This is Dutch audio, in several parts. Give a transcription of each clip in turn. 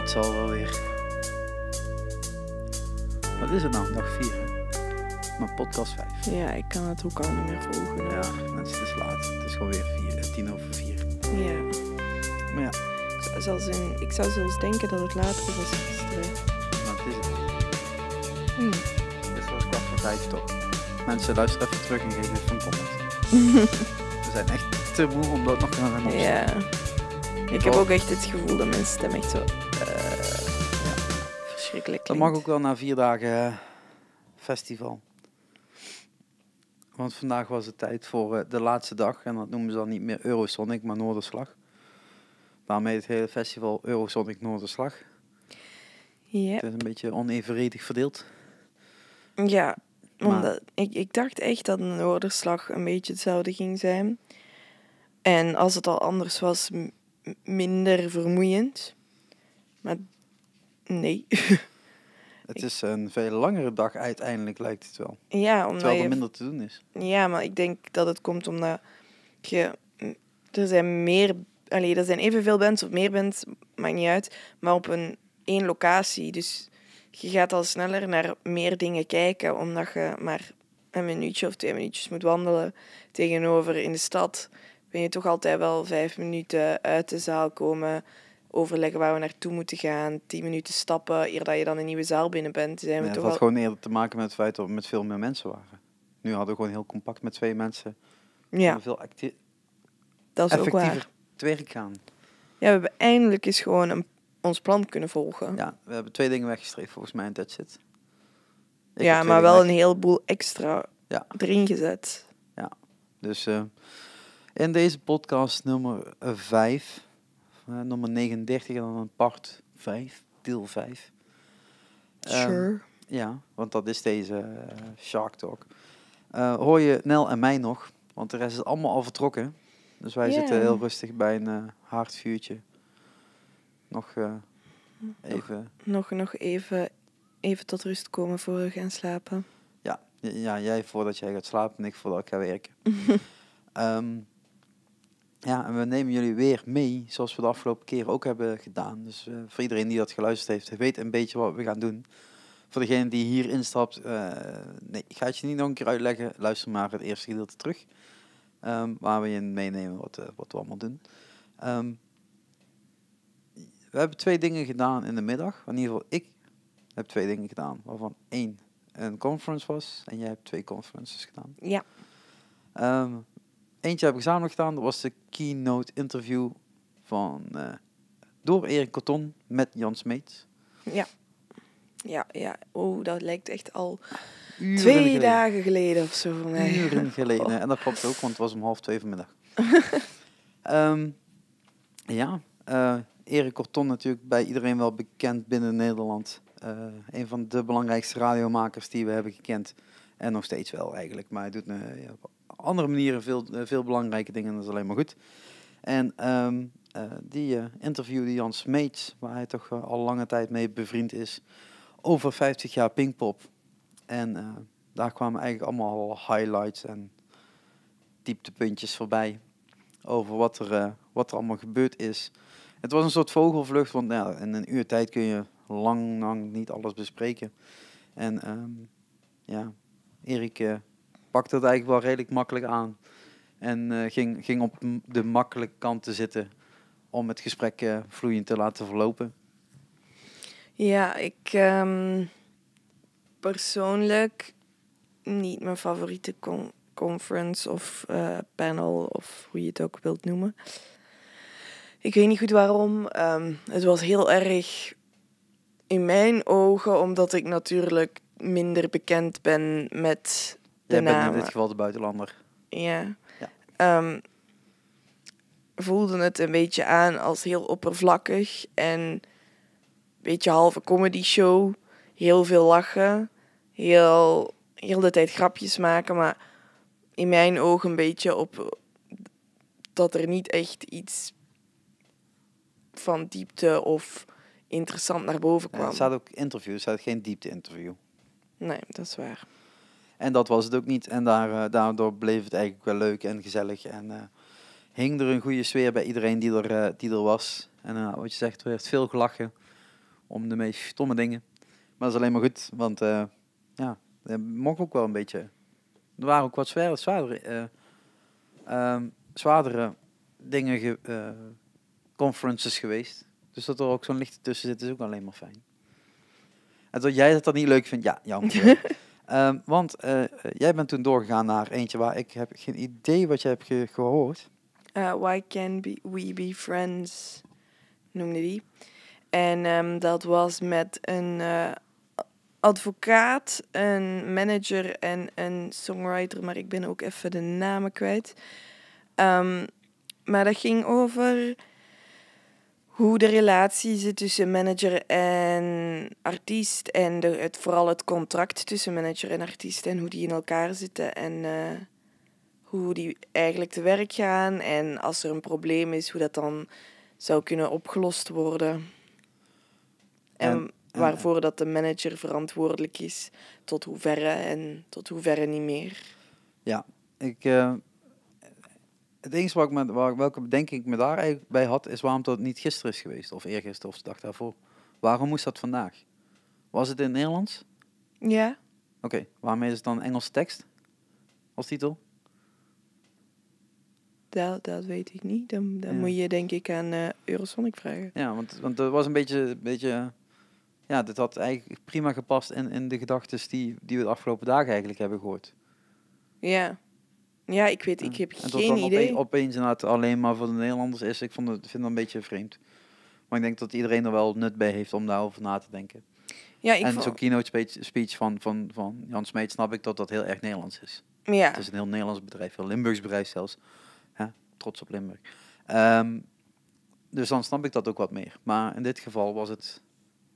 Dat zal wel weer. Wat is het nou? Dag 4, hè? podcast 5. Ja, ik kan het ook al niet meer volgen. Ja, mensen, het is laat. Het is gewoon weer 4, 10 eh, over 4. Ja. Maar ja. Ik zou, zelfs ik zou denken dat het later was gisteren. het is het hm. Het is wel kwart voor vijf, toch. Mensen, luister even terug en geef even een comment. We zijn echt te moe om dat nog te gaan opzetten. Ja. Ik heb oh. ook echt het gevoel dat mijn stem echt zo... Uh, ja, verschrikkelijk klinkt. Dat mag ook wel na vier dagen festival. Want vandaag was het tijd voor eh, de laatste dag. En dat noemen ze dan niet meer Eurosonic, maar Noorderslag. Daarmee het hele festival Eurosonic Noorderslag. Yep. Het is een beetje onevenredig verdeeld. Ja, ik, ik dacht echt dat een Noorderslag een beetje hetzelfde ging zijn. En als het al anders was, minder vermoeiend. Maar nee. Het is een veel langere dag uiteindelijk, lijkt het wel. Ja, omdat Terwijl er minder te doen is. Ja, maar ik denk dat het komt omdat je... Er zijn meer... Allee, er zijn evenveel bands of meer bands, maakt niet uit. Maar op een één locatie. Dus je gaat al sneller naar meer dingen kijken, omdat je maar een minuutje of twee minuutjes moet wandelen tegenover in de stad ben je toch altijd wel vijf minuten uit de zaal komen, overleggen waar we naartoe moeten gaan, tien minuten stappen, eer dat je dan een nieuwe zaal binnen bent. Zijn we ja, dat had gewoon eerder te maken met het feit dat we met veel meer mensen waren. Nu hadden we gewoon heel compact met twee mensen. Ja. Veel actief. dat is ook waar. te werk gaan. Ja, we hebben eindelijk eens gewoon ons plan kunnen volgen. Ja, we hebben twee dingen weggestreefd volgens mij in zit. ja, maar wel weg... een heleboel extra ja. erin gezet. Ja, dus... Uh, in deze podcast nummer 5, eh, nummer 39 en dan een part 5, deel 5. Ehm, sure. ja, want dat is deze eh, Shark Talk. Eh, hoor je Nel en mij nog, want de rest is allemaal al vertrokken. Dus wij zitten heel rustig bij een hard vuurtje. Nog even... Nog, nog even, even tot rust komen voor we gaan slapen. Ja, ja jij voordat jij gaat slapen en ik voordat ik ga werken. Ehm, ja, en we nemen jullie weer mee, zoals we de afgelopen keer ook hebben gedaan. Dus eh, voor iedereen die dat geluisterd heeft, weet een beetje wat we gaan doen. Voor degene die hier instapt, eh, nee, ik ga het je niet nog een keer uitleggen. Luister maar het eerste gedeelte terug, ehm, waar we je meenemen wat, eh, wat we allemaal doen. Ehm, we hebben twee dingen gedaan in de middag. In ieder geval, ik heb twee dingen gedaan, waarvan één een conference was en jij hebt twee conferences gedaan. Ja. Ehm, eentje hebben we gezamenlijk gedaan. Dat was de keynote interview van, eh, door Erik Korton met Jan Smeets. Ja. Ja, ja. Oh, dat lijkt echt al twee dagen geleden of zo voor mij. Uren geleden. En dat klopt ook, want het was om half twee vanmiddag. Ehm, ja, uh, Erik Korton natuurlijk bij iedereen wel bekend binnen Nederland. Uh, een van de belangrijkste radiomakers die we hebben gekend. En nog steeds wel eigenlijk, maar hij doet een, ja, andere manieren veel, eh, veel belangrijke dingen. dat is alleen maar goed. En ehm, eh, die eh, interviewde Jan Smeets, waar hij toch al lange tijd mee bevriend is, over 50 jaar Pinkpop. En daar kwamen eigenlijk allemaal highlights en dieptepuntjes voorbij over wat er, wat er allemaal gebeurd is. Het was een soort vogelvlucht, want nou, in een uur tijd kun je lang, lang niet alles bespreken. En ehm, ja, Erik pakte het eigenlijk wel redelijk makkelijk aan. En eh, ging, ging op de makkelijke kant te zitten om het gesprek eh, vloeiend te laten verlopen. Ja, ik ehm, persoonlijk niet mijn favoriete conference of eh, panel of hoe je het ook wilt noemen. Ik weet niet goed waarom. Ehm, het was heel erg in mijn ogen, omdat ik natuurlijk minder bekend ben met de Jij bent in dit geval de buitenlander. Ja. ja. Ehm, voelde het een beetje aan als heel oppervlakkig en een beetje halve comedy show. Heel veel lachen, heel, heel de tijd grapjes maken, maar in mijn ogen een beetje op dat er niet echt iets van diepte of interessant naar boven kwam. Ja, er staat ook interview, er staat geen diepte-interview. Nee, dat is waar. En dat was het ook niet. En daar, eh, daardoor bleef het eigenlijk wel leuk en gezellig. En eh, hing er een goede sfeer bij iedereen die er, eh, die er was. En wat je zegt, er werd veel gelachen om de meest stomme dingen. Maar dat is alleen maar goed, want ja, dat mocht ook wel een beetje. Er waren ook wat zwaardere, zwaardere, ehm, zwaardere dingen, conferences geweest. Dus dat er ook zo'n licht tussen zit, is ook alleen maar fijn. En dat jij dat dan niet leuk vindt, ja, jammer. Ehm, want eh, jij bent toen doorgegaan naar eentje waar ik heb geen idee wat je hebt gehoord. Eh, why Can We Be Friends noemde die. En ehm, dat was met een eh, advocaat, een manager en een songwriter, maar ik ben ook even de namen kwijt. Ehm, maar dat ging over hoe de relatie zit tussen manager en artiest. En de, het, vooral het contract tussen manager en artiest en hoe die in elkaar zitten. En eh, hoe die eigenlijk te werk gaan. En als er een probleem is, hoe dat dan zou kunnen opgelost worden. En, waarvoor dat de manager verantwoordelijk is. Tot hoeverre en tot hoeverre niet meer. Ja, ik... Eh, het enige wat ik me, waar, welke bedenking ik me daar bij had, is waarom dat niet gisteren is geweest, of eergisteren of de dag daarvoor. Waarom moest dat vandaag? Was het in het Nederlands? Ja. Oké, waarom is het dan Engelse tekst als titel? Dat, dat weet ik niet. Dan, dan moet je denk ik aan uh, Eurosonic vragen. Ja, want, want dat was een beetje, beetje... Ja, dat had eigenlijk prima gepast in, in de gedachten die, die we de afgelopen dagen eigenlijk hebben gehoord. Ja. Ja, ik weet, ik heb geen idee. Opeens, opeens inderdaad alleen maar voor de Nederlanders is. Ik vond het, vind dat een beetje vreemd. Maar ik denk dat iedereen er wel nut bij heeft om daarover na te denken. Ja, ik en zo'n keynote speech, speech van, van, van Jan Smeet snap ik dat dat heel erg Nederlands is. Ja. Het is een heel Nederlands bedrijf, een Limburgs bedrijf zelfs. Ja, trots op Limburg. Ehm, dus dan snap ik dat ook wat meer. Maar in dit geval was het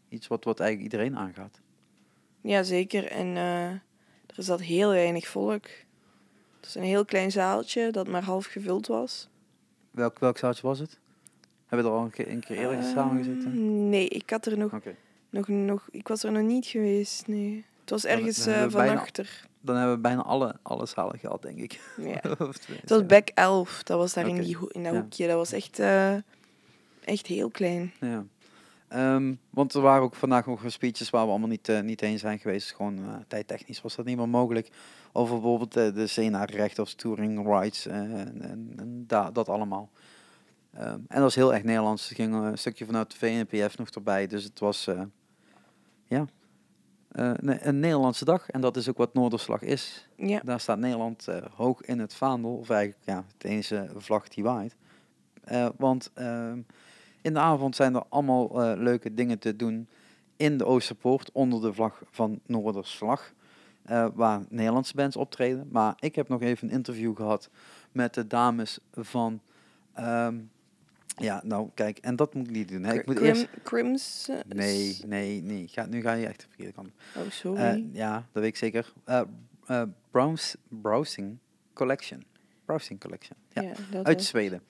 iets wat, wat eigenlijk iedereen aangaat. Ja, zeker. En eh, er is dat heel weinig volk. Het is een heel klein zaaltje dat maar half gevuld was. Welk, welk zaaltje was het? Hebben we er al een keer, een keer eerder samen gezeten? Ehm, nee, ik had er nog, nog, nog... Ik was er nog niet geweest, nee. Het was ergens eh, van achter. Dan hebben we bijna alle, alle zalen gehad, denk ik. Ja. het was back 11. Dat was daar in, die, in dat hoekje. Dat was echt, eh, echt heel klein. Ja. Ehm, want er waren ook vandaag nog speeches waar we allemaal niet, uh, niet heen zijn geweest. Gewoon tijdtechnisch was dat niet meer mogelijk. Over bijvoorbeeld eh, de, de naar rechten of touring rights eh, en, en, dat allemaal. Ehm, en dat was heel erg Nederlands. Het ging een stukje vanuit de VNPF nog erbij. Dus het was eh, ja, een Nederlandse dag. En dat is ook wat Noorderslag is. Ja. Daar staat Nederland hoog in het vaandel. Of eigenlijk ja, het enige vlag die waait. want ehm, in de avond zijn er allemaal leuke dingen te doen in de Oosterpoort onder de vlag van Noorderslag. Eh, waar Nederlandse bands optreden. Maar ik heb nog even een interview gehad met de dames van. Ehm, ja, nou kijk, en dat moet ik niet doen. Hè. Ik moet eerst... Crims? Eh, nee, nee, nee. Gaat nu ga je echt de verkeerde kant. Oh, sorry. Eh, ja, dat weet ik zeker. Browns browsing Collection. Browsing Collection, ja. Uit Zweden.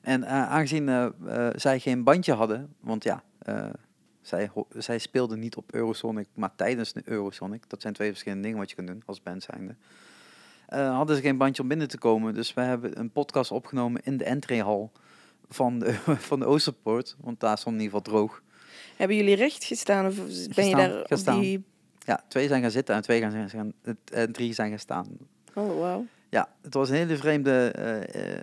En aangezien zij geen bandje hadden, want ja, zij, zij speelden niet op Eurosonic, maar tijdens de Eurosonic. Dat zijn twee verschillende dingen wat je kunt doen als band zijnde. Uh, hadden ze geen bandje om binnen te komen. Dus we hebben een podcast opgenomen in de entreehal van de, van de Oosterpoort. Want daar stond in ieder geval droog. Hebben jullie recht gestaan? Of ben je daar op die... Ja, twee zijn gaan zitten en, twee gaan, gaan, en drie zijn gaan staan. Oh, wow. Ja, het was een hele vreemde, eh, eh,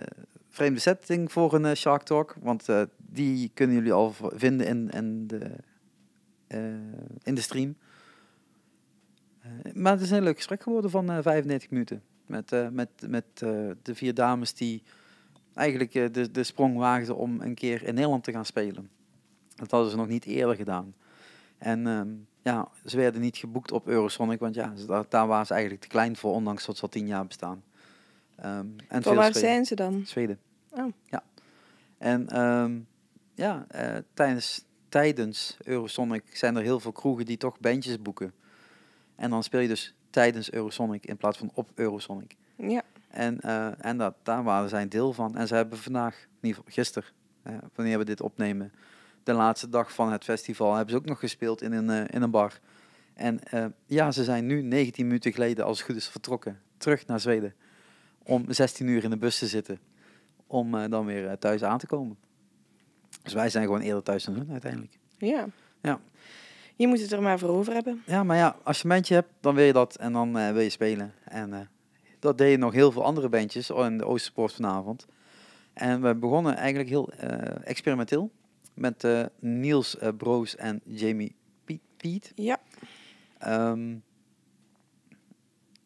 vreemde setting voor een Shark Talk. Want die kunnen jullie al vinden in, in de eh, in de stream. Eh, maar het is een leuk gesprek geworden van 35 eh, minuten. Met, met, met de vier dames die eigenlijk de, de sprong waagden om een keer in Nederland te gaan spelen. Dat hadden ze nog niet eerder gedaan. En ehm, ja, ze werden niet geboekt op Eurosonic, want ja, daar, waren ze eigenlijk te klein voor, ondanks dat ze al tien jaar bestaan. Um, en Van waar zijn ze dan? Zweden. Oh. Ja. En ehm, ja, tijdens tijdens Eurosonic zijn er heel veel kroegen die toch bandjes boeken. En dan speel je dus tijdens Eurosonic in plaats van op Eurosonic. Ja. En, eh, en dat, daar waren zij een deel van. En ze hebben vandaag, niet gisteren, eh, wanneer we dit opnemen, de laatste dag van het festival, hebben ze ook nog gespeeld in een, eh, in een bar. En ja, ze zijn nu 19 minuten geleden, als het goed is, vertrokken. Terug naar Zweden. Om 16 uur in de bus te zitten. Om dan weer thuis aan te komen. Dus wij zijn gewoon eerder thuis dan hun uiteindelijk. Ja. Ja. Je moet het er maar voor over hebben. Ja, maar ja, als je een bandje hebt, dan wil je dat en dan eh, wil je spelen. En eh, dat deden nog heel veel andere bandjes in de Oostsport vanavond. En we begonnen eigenlijk heel eh, experimenteel met Niels Broos en Jamie Piet. Piet. Ja. Ehm,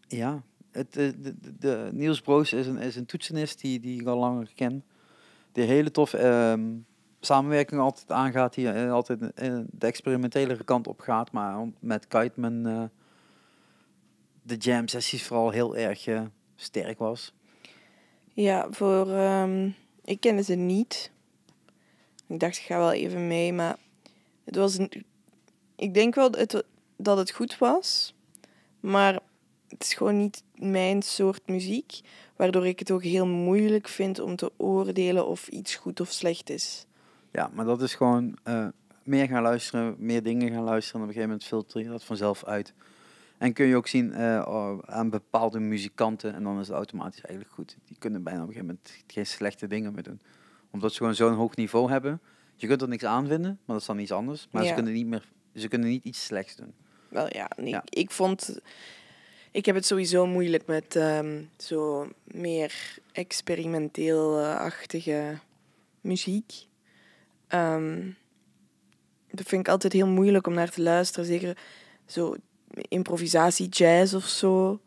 ja, het, de, de, de, Niels Broos is een, is een toetsenist die, die ik al langer ken. Die hele tof ehm, samenwerking altijd aangaat, hier eh, altijd de experimentele kant op gaat. Maar met Kuitman uh, de jam sessies vooral heel erg eh, sterk was. Ja, voor, ehm, ik kende ze niet. Ik dacht, ik ga wel even mee, maar het was een, ik denk wel dat het, dat het goed was, maar het is gewoon niet mijn soort muziek, waardoor ik het ook heel moeilijk vind om te oordelen of iets goed of slecht is. Ja, maar dat is gewoon eh, meer gaan luisteren, meer dingen gaan luisteren. En op een gegeven moment filter je dat vanzelf uit. En kun je ook zien eh, oh, aan bepaalde muzikanten, en dan is het automatisch eigenlijk goed. Die kunnen bijna op een gegeven moment geen slechte dingen meer doen. Omdat ze gewoon zo'n hoog niveau hebben. Je kunt er niks aan vinden, maar dat is dan iets anders. Maar ze, kunnen niet meer, ze kunnen niet iets slechts doen. Wel ja, nee, ik vond ik heb het sowieso moeilijk met um, zo meer experimenteel-achtige muziek. Um, dat vind ik altijd heel moeilijk om naar te luisteren. Zeker zo improvisatie, jazz of zo.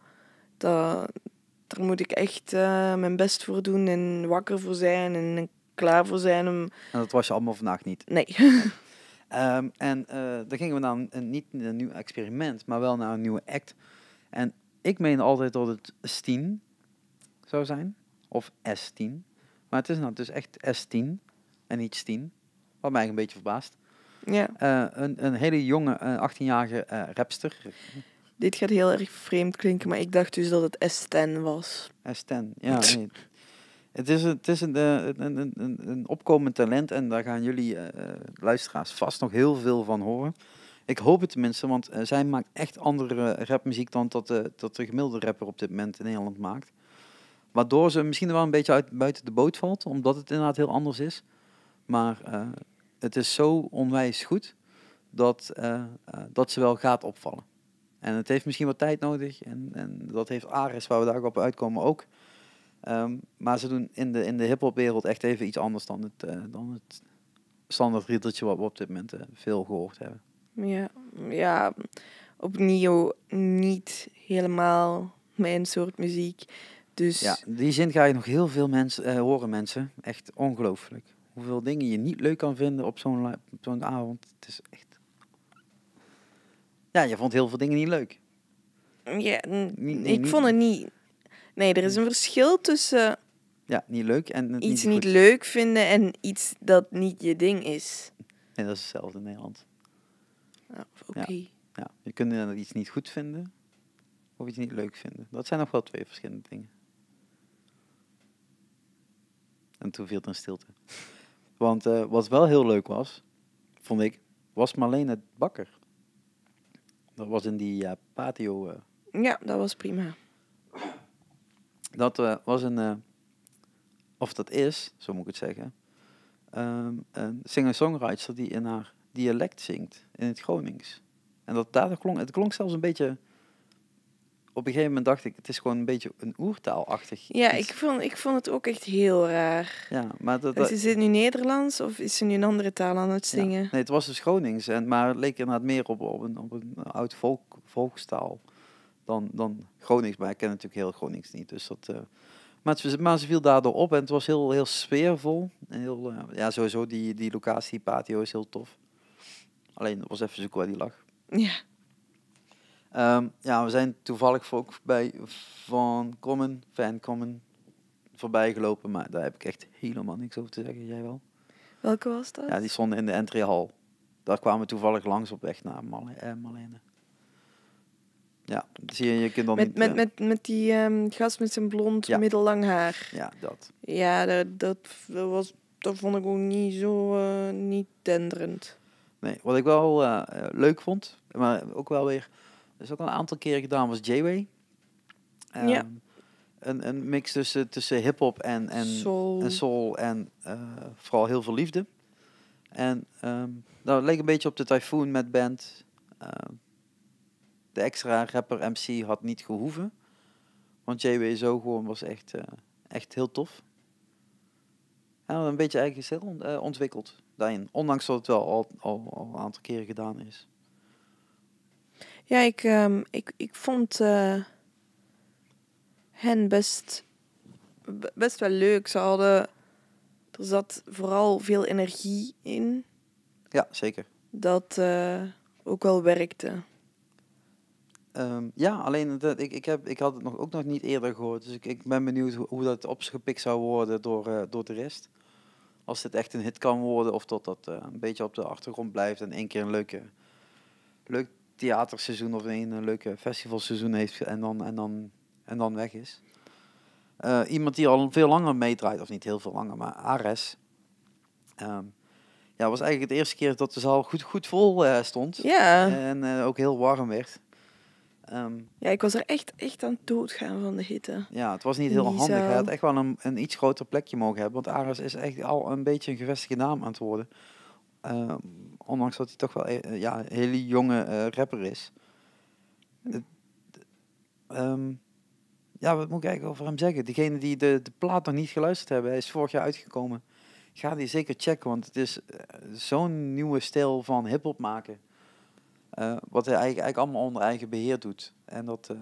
Dat, daar moet ik echt eh, mijn best voor doen en wakker voor zijn en klaar voor zijn. En dat was je allemaal vandaag niet? Nee. Ehm, en eh, dan gingen we dan een, niet naar een nieuw experiment, maar wel naar een nieuwe act. En ik meen altijd dat het S10 zou zijn, of S10. Maar het is nou dus echt S10 en niet 10. Wat mij een beetje verbaast. Ja. Eh, een, een hele jonge, uh, eh, 18-jarige uh, eh, rapster. Dit gaat heel erg vreemd klinken, maar ik dacht dus dat het s was. s ja. Nee. Het is, het is een, een, een, een, opkomend talent en daar gaan jullie luisteraars vast nog heel veel van horen. Ik hoop het tenminste, want zij maakt echt andere rapmuziek dan dat, dat de gemiddelde rapper op dit moment in Nederland maakt. Waardoor ze misschien wel een beetje uit, buiten de boot valt, omdat het inderdaad heel anders is. Maar eh, het is zo onwijs goed dat, eh, eh, dat ze wel gaat opvallen. En het heeft misschien wat tijd nodig. En, en dat heeft Ares, waar we daar ook op uitkomen, ook. Ehm, maar ze doen in de, in de hip-hop wereld echt even iets anders dan het, dan het standaard riedeltje wat we op dit moment veel gehoord hebben. Ja, ja, opnieuw niet helemaal mijn soort muziek. Dus... Ja, die zin ga je nog heel veel mensen horen, mensen. Echt ongelooflijk. Hoeveel dingen je niet leuk kan vinden op zo'n avond. Het is echt... Ja, je vond heel veel dingen niet leuk. Ja, ik vond het niet... Nee, er is een verschil tussen... Ja, niet leuk en... iets niet, leuk vinden en iets dat niet je ding is. En dat is hetzelfde in Nederland. Oh, oké. Ja, je kunt iets niet goed vinden of iets niet leuk vinden. Dat zijn nog wel twee verschillende dingen. En toen viel het een stilte. Want eh, wat wel heel leuk was, vond ik, was Marlene Bakker. Dat was in die eh, patio. Eh. Ja, dat was prima. Dat was een, of dat is, zo moet ik het zeggen, ehm, een singer-songwriter die in haar dialect zingt, in het Gronings. En dat, daar klonk, het klonk zelfs een beetje op een gegeven moment dacht ik, het is gewoon een beetje een oertaalachtig. Ja, ik vond, ik vond het ook echt heel raar. Ja, maar dat, is dit nu Nederlands of is ze nu een andere taal aan het zingen? Nee, het was dus Gronings, en, maar het leek inderdaad meer op, op, een, op een oud volk, volkstaal dan, dan Gronings. Maar ik ken natuurlijk heel Gronings niet, dus dat... Eh, maar, ze viel daardoor op en het was heel, heel sfeervol. En heel, eh, ja, sowieso die, die locatie, die patio is heel tof. Alleen, was even zoeken waar die lag. Ja. Ehm, ja, we zijn toevallig ook bij Van Common, Van Common voorbij gelopen, maar daar heb ik echt helemaal niks over te zeggen. Jij wel? Welke was dat? Ja, die stonden in de entry hall. Daar kwamen we toevallig langs op weg naar Mal eh, Ja, zie je, je kunt dan met, niet, met, eh, met, met die um, gast met zijn blond middellang haar. Ja, dat. Ja, dat, dat, was, dat vond ik ook niet zo uh, niet tenderend. Nee, wat ik wel leuk vond, maar ook wel weer dat is ook al een aantal keren gedaan, was J-Way. Ehm, ja. Een, een mix tussen, tussen hip-hop en, en soul en, soul en eh, vooral heel veel liefde. En um, ehm, dat nou, leek een beetje op de Typhoon met band. Ehm, de extra rapper MC had niet gehoeven. Want JW zo gewoon was echt, eh, echt heel tof. En een beetje eigen stijl eh, ontwikkeld daarin. Ondanks dat het wel al, al, al een aantal keren gedaan is. Ja, ik, ehm, ik, ik vond eh, hen best, best wel leuk. Ze hadden, er zat vooral veel energie in. Ja, zeker. Dat eh, ook wel werkte. Ehm, ja, alleen dat, ik, ik, heb, ik had het nog, ook nog niet eerder gehoord. Dus ik, ik ben benieuwd hoe, dat opgepikt zou worden door, eh, door de rest. Als dit echt een hit kan worden of tot dat een beetje op de achtergrond blijft en één keer een leuke, leuk theaterseizoen of een, een leuke festivalseizoen heeft en dan, en dan, en dan weg is. Eh, iemand die al veel langer meedraait, of niet heel veel langer, maar Ares. Um, ja, was eigenlijk de eerste keer dat de zaal goed, goed vol eh, stond. En eh, ook heel warm werd. Ehm, ja, ik was er echt, echt aan doodgaan van de hitte. Ja, het was niet heel handig. Hij had echt wel een, een iets groter plekje mogen hebben. Want Ares is echt al een beetje een gevestigde naam aan het worden. Ehm, ondanks dat hij toch wel eh, ja, een hele jonge eh, rapper is. Ehm, ja, wat moet ik eigenlijk over hem zeggen? Degene die de, de plaat nog niet geluisterd hebben, hij is vorig jaar uitgekomen. Ga die zeker checken, want het is eh, zo'n nieuwe stijl van hip-hop maken. wat hij eigenlijk, allemaal onder eigen beheer doet. En dat,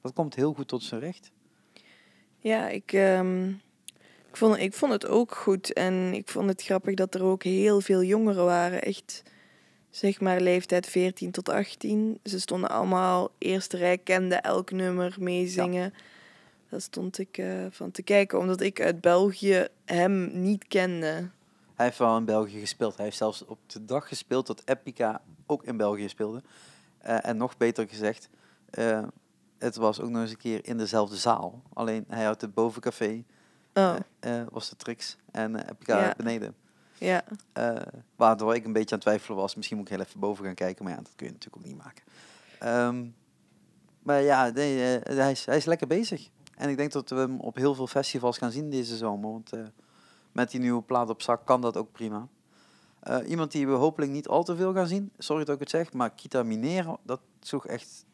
dat komt heel goed tot zijn recht. Ja, ik, ehm, ik vond, ik vond het ook goed. En ik vond het grappig dat er ook heel veel jongeren waren. Echt, zeg maar, leeftijd 14 tot 18. Ze stonden allemaal eerste rij, kenden elk nummer, meezingen. Ja. Daar stond ik eh, van te kijken, omdat ik uit België hem niet kende. Hij heeft wel in België gespeeld. Hij heeft zelfs op de dag gespeeld dat Epica ook in België speelde. Eh, en nog beter gezegd, eh, het was ook nog eens een keer in dezelfde zaal. Alleen hij had het bovencafé Oh. Eh, was de tricks. En eh, heb ik daar beneden. Ja. Eh, waardoor ik een beetje aan het twijfelen was. Misschien moet ik heel even boven gaan kijken. Maar ja, dat kun je natuurlijk ook niet maken. Ehm, maar ja, nee, hij, is, hij is lekker bezig. En ik denk dat we hem op heel veel festivals gaan zien deze zomer. Want met die nieuwe plaat op zak kan dat ook prima. iemand die we hopelijk niet al te veel gaan zien. Sorry dat ik het zeg, maar Kita Minero, dat zoeg echt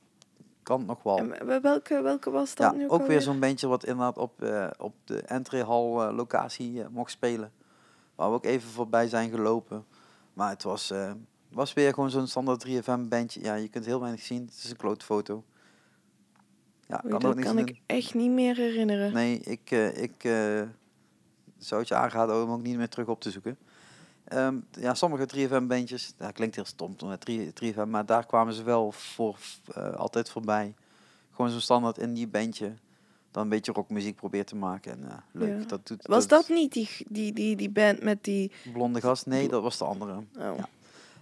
kant nog wel. En welke, welke was dat nu? Ook, ook weer zo'n bandje wat inderdaad op, eh, op de entry hall eh, locatie eh, mocht spelen. Waar we ook even voorbij zijn gelopen. Maar het was, was weer gewoon zo'n standaard 3FM bandje. Ja, je kunt heel weinig zien. Het is een foto. Ja, kan dat kan ik echt niet meer herinneren. Nee, ik, ik zou het je aanraden om ook niet meer terug op te zoeken. Ehm, ja, sommige 3FM-bandjes, dat klinkt heel stom met 3FM, maar daar kwamen ze wel voor eh, altijd voorbij. Gewoon zo'n standaard in die bandje. Dan een beetje rockmuziek probeert te maken. En, eh, leuk, dat doet, was dat, niet die, die, die, die band met die... Blonde gast? Nee, dat was de andere. Oh. Ja.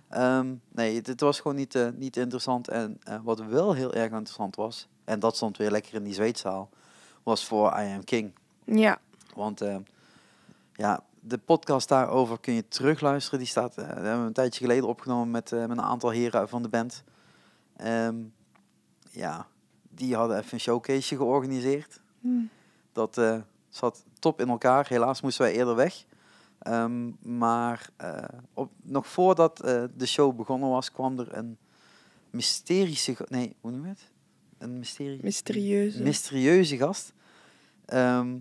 Ehm, nee, het, was gewoon niet, eh, niet interessant. En wat wel heel erg interessant was, en dat stond weer lekker in die zweetzaal, was voor I Am King. Ja. Want ehm, ja, de podcast daarover kun je terugluisteren. Die staat, eh, we hebben een tijdje geleden opgenomen met, eh, met een aantal heren van de band. Ehm, ja, die hadden even een showcase georganiseerd. Hmm. Dat eh, zat top in elkaar. Helaas moesten wij eerder weg. Ehm, maar op, nog voordat de show begonnen was, kwam er een mysterische... Nee, hoe noem je het? Een mysterie, mysterieuze. mysterieuze gast. Ehm,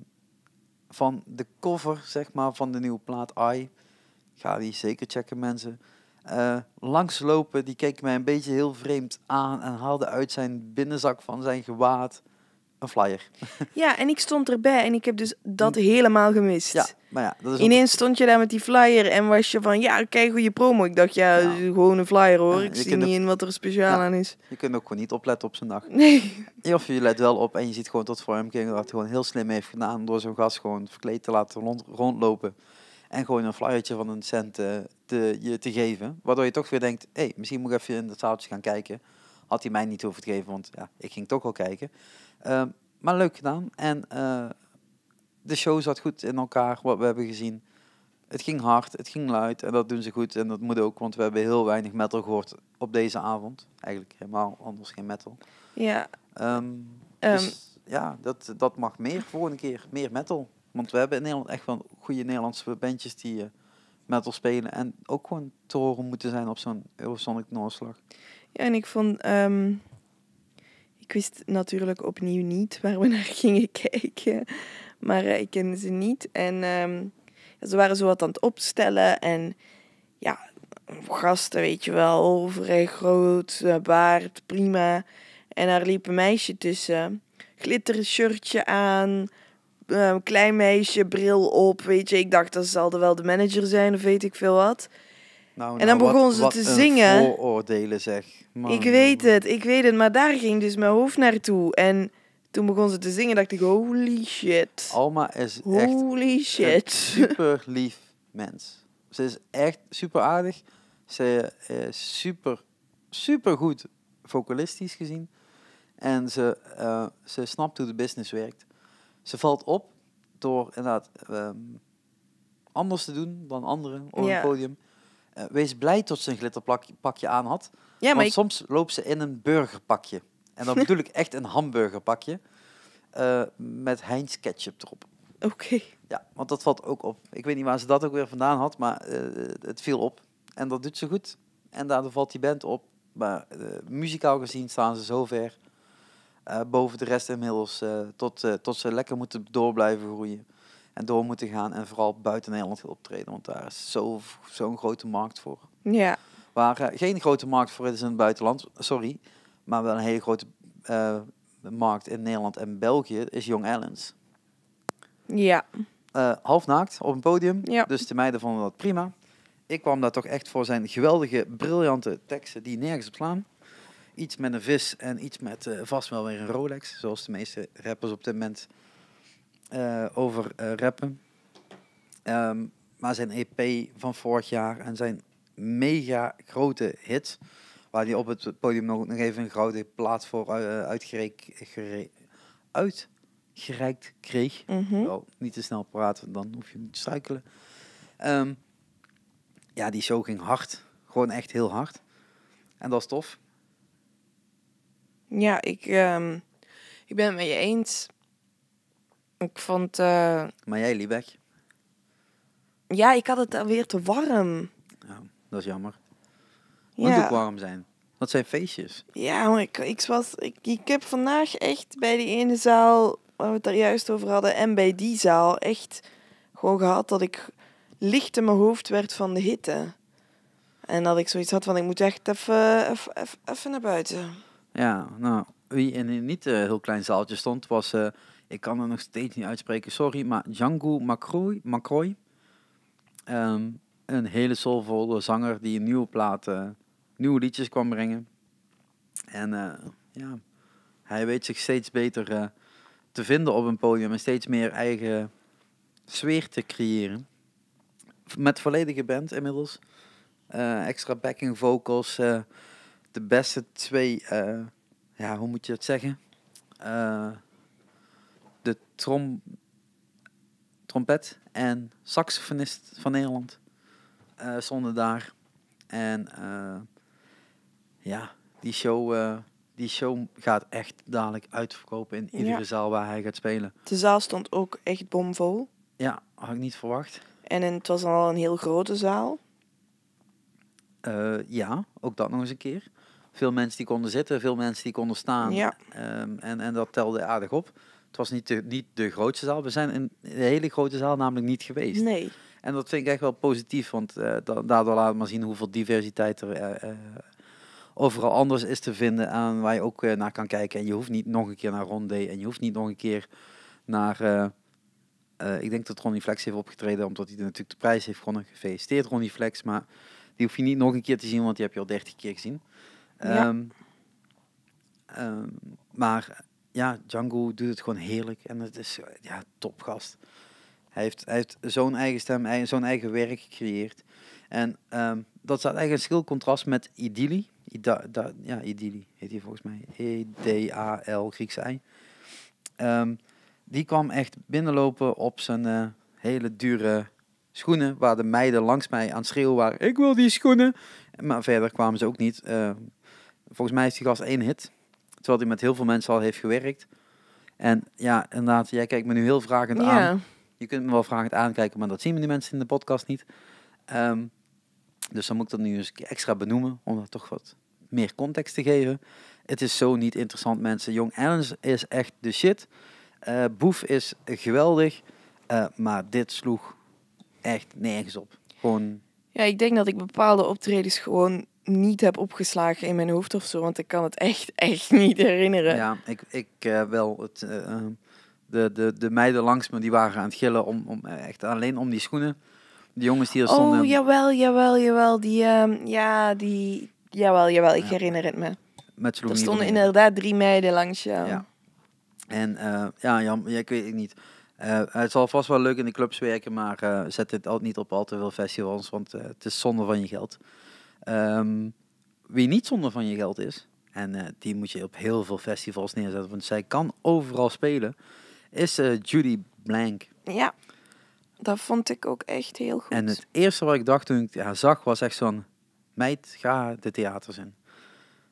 van de cover zeg maar, van de nieuwe plaat I. Ga die zeker checken, mensen. Eh, langslopen, die keek mij een beetje heel vreemd aan en haalde uit zijn binnenzak van zijn gewaad een flyer. Ja, en ik stond erbij en ik heb dus dat helemaal gemist. Ja, maar ja, Ineens stond je daar met die flyer en was je van, ja, kijk goede promo. Ik dacht, ja, gewoon een flyer hoor. Ik zie niet in wat er speciaal aan is. Je kunt ook gewoon niet opletten op zijn dag. Nee. Of je let wel op en je ziet gewoon tot voor hem ging, dat het gewoon heel slim heeft gedaan door zo'n gast gewoon verkleed te laten rond rondlopen. En gewoon een flyertje van een cent eh, te, je te geven. Waardoor je toch weer denkt, hé, hey, misschien moet ik even in dat zaaltje gaan kijken had hij mij niet hoeven te geven, want ja, ik ging toch wel kijken. Ehm, maar leuk gedaan. En eh, de show zat goed in elkaar, wat we hebben gezien. Het ging hard, het ging luid en dat doen ze goed. En dat moet ook, want we hebben heel weinig metal gehoord op deze avond. Eigenlijk helemaal anders geen metal. Ja. Ehm, ehm. dus ja, dat, dat mag meer volgende keer. Meer metal. Want we hebben in Nederland echt wel goede Nederlandse bandjes die eh, metal spelen. En ook gewoon te horen moeten zijn op zo'n Eurosonic Noorslag. Ja, en ik vond... Ehm, ik wist natuurlijk opnieuw niet waar we naar gingen kijken. Maar eh, ik kende ze niet. En ehm, ze waren zo wat aan het opstellen. En ja, gasten, weet je wel. Vrij groot, eh, baard, prima. En daar liep een meisje tussen. shirtje aan. Ehm, klein meisje, bril op, weet je. Ik dacht, dat zal wel de manager zijn of weet ik veel wat. Nou, en dan nou, begon ze te zingen. Vooroordelen zeg. Ik weet het, ik weet het. Maar daar ging dus mijn hoofd naartoe. En toen begon ze te zingen, dacht ik, holy shit. Alma is echt holy shit. super lief mens. Ze is echt super aardig. Ze is eh, super, super goed vocalistisch gezien. En ze, eh, ze snapt hoe de business werkt. Ze valt op door inderdaad ehm, anders te doen dan anderen op het podium. Eh, wees blij tot ze een glitterpakje aan had. want soms loopt ze in een burgerpakje. En dan bedoel ik echt een hamburgerpakje. Eh, met Heinz ketchup erop. Oké. Ja, want dat valt ook op. Ik weet niet waar ze dat ook weer vandaan had, maar eh, het viel op. En dat doet ze goed. En daardoor valt die band op. Maar muzikaal gezien staan ze zover boven de rest inmiddels. tot, tot ze lekker moeten door blijven groeien en door moeten gaan en vooral buiten Nederland optreden, want daar is zo'n grote markt voor. Ja. Waar eh, geen grote markt voor is in het buitenland, sorry, maar wel een hele grote eh, markt in Nederland en België is Young Allens. Ja. Uh, naakt op een podium, ja. dus de meiden vonden dat prima. Ik kwam daar toch echt voor zijn geweldige, briljante teksten die nergens op slaan iets met een vis en iets met vast wel weer een Rolex, zoals de meeste rappers op dit moment eh, over eh, rappen. Ehm, maar zijn EP van vorig jaar en zijn mega grote hit, waar hij op het podium nog, nog even een gouden plaats voor eh, uitgereikt, kreeg. Mm -hmm. niet te snel praten, dan hoef je niet te struikelen. Ehm, ja, die show ging hard. Gewoon echt heel hard. En dat is tof. Ja, ik, ehm, ik ben het met je eens. Ik vond... Eh, maar jij, Liebeck? Ja, ik had het alweer te warm. Ja, dat is jammer. Ja. Moet ook warm zijn. Dat zijn feestjes. Ja, maar ik, ik, was, ik, ik heb vandaag echt bij die ene zaal waar we het daar juist over hadden en bij die zaal echt gewoon gehad dat ik licht in mijn hoofd werd van de hitte. En dat ik zoiets had van ik moet echt even, even, even naar buiten. Ja, nou, wie in een niet uh, heel klein zaaltje stond was eh, ik kan er nog steeds niet uitspreken, sorry. Maar Django Macroy Macroy ehm, een hele soulvolle zanger die een nieuwe plaat, eh, nieuwe liedjes kwam brengen. En eh, ja, hij weet zich steeds beter eh, te vinden op een podium en steeds meer eigen sfeer te creëren. Met volledige band inmiddels. extra backing vocals. de beste twee, ja, hoe moet je dat zeggen? de trom, trompet en saxofonist van Nederland uh, stonden daar. En eh, ja, die show, eh, die show gaat echt dadelijk uitverkopen in iedere zaal waar hij gaat spelen. De zaal stond ook echt bomvol. Ja, had ik niet verwacht. En, het was al een heel grote zaal. ja, ook dat nog eens een keer. Veel mensen die konden zitten, veel mensen die konden staan. Ehm, en, en dat telde aardig op. Het was niet de, niet de grootste zaal. We zijn in de hele grote zaal namelijk niet geweest. Nee. En dat vind ik echt wel positief, want uh, daardoor laat maar zien hoeveel diversiteit er eh, eh, overal anders is te vinden aan waar je ook naar kan kijken. En je hoeft niet nog een keer naar Rondé en je hoeft niet nog een keer naar... ik denk dat Ronnie Flex heeft opgetreden, omdat hij natuurlijk de prijs heeft gewonnen. Gefeliciteerd Ronnie Flex, maar die hoef je niet nog een keer te zien, want die heb je al dertig keer gezien. Ja. Ehm, ehm, maar ja, Django doet het gewoon heerlijk. En het is ja, topgast. Hij heeft, hij heeft zo'n eigen stem, zo'n eigen werk gecreëerd. En ehm, dat staat eigenlijk een schil contrast met Idili. Ida, ja, Idili heet hij volgens mij. E-D-A-L, Grieks ei. Ehm, die kwam echt binnenlopen op zijn eh, hele dure schoenen. Waar de meiden langs mij aan schreeuwen waren. Ik wil die schoenen. Maar verder kwamen ze ook niet. Ehm, volgens mij is die gast één hit. Terwijl hij met heel veel mensen al heeft gewerkt. En ja, inderdaad, jij kijkt me nu heel vragend aan. Je kunt me wel vragend aankijken, maar dat zien die mensen in de podcast niet. Ehm, dus dan moet ik dat nu eens extra benoemen, om dat toch wat meer context te geven. Het is zo niet interessant, mensen. Jong Allens is echt de shit. Eh, Boef is geweldig, eh, maar dit sloeg echt nergens op. Gewoon... Ja, ik denk dat ik bepaalde optredens gewoon niet heb opgeslagen in mijn hoofd of zo, want ik kan het echt, echt niet herinneren. Ja, ik, ik eh, wel. Het, eh, eh, de, de, de meiden langs me die waren aan het gillen om, om echt alleen om die schoenen. De jongens die er oh, stonden. Oh, jawel, jawel, jawel. Die, ehm, ja, die, jawel, jawel, ik herinner het me. Met er stonden inderdaad drie meiden langs jou. Ja. En ja, Jan, ik weet het niet. het zal vast wel leuk in de clubs werken, maar zet zet dit niet op al te veel festivals, want het is zonde van je geld. Ehm, wie niet zonder van je geld is, en eh, die moet je op heel veel festivals neerzetten, want zij kan overal spelen, is eh, Judy Blank. Ja, dat vond ik ook echt heel goed. En het eerste wat ik dacht toen ik haar zag, was echt zo'n... Meid, ga de theaters in.